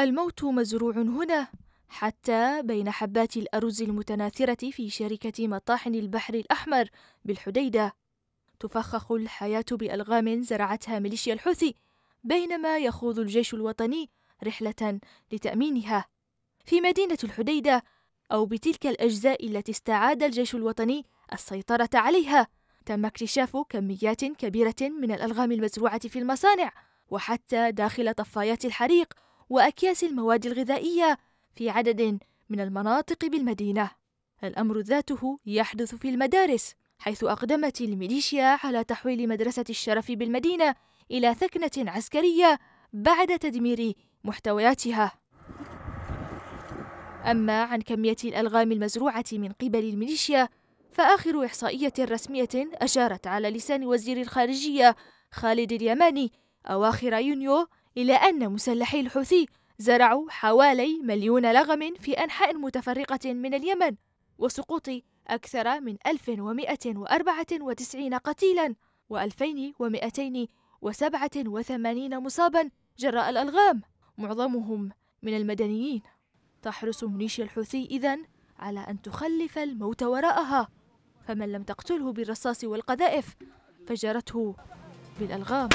الموت مزروع هنا حتى بين حبات الأرز المتناثرة في شركة مطاحن البحر الأحمر بالحديدة تفخخ الحياة بألغام زرعتها ميليشيا الحوثي بينما يخوض الجيش الوطني رحلة لتأمينها في مدينة الحديدة أو بتلك الأجزاء التي استعاد الجيش الوطني السيطرة عليها تم اكتشاف كميات كبيرة من الألغام المزروعة في المصانع وحتى داخل طفايات الحريق واكياس المواد الغذائيه في عدد من المناطق بالمدينه الامر ذاته يحدث في المدارس حيث اقدمت الميليشيا على تحويل مدرسه الشرف بالمدينه الى ثكنه عسكريه بعد تدمير محتوياتها اما عن كميه الالغام المزروعه من قبل الميليشيا فاخر احصائيه رسميه اشارت على لسان وزير الخارجيه خالد اليماني اواخر يونيو إلى أن مسلحي الحوثي زرعوا حوالي مليون لغم في أنحاء متفرقة من اليمن وسقوط أكثر من 1194 قتيلا و2287 مصابا جراء الألغام معظمهم من المدنيين تحرص ميليشيا الحوثي إذا على أن تخلف الموت وراءها فمن لم تقتله بالرصاص والقذائف فجرته بالألغام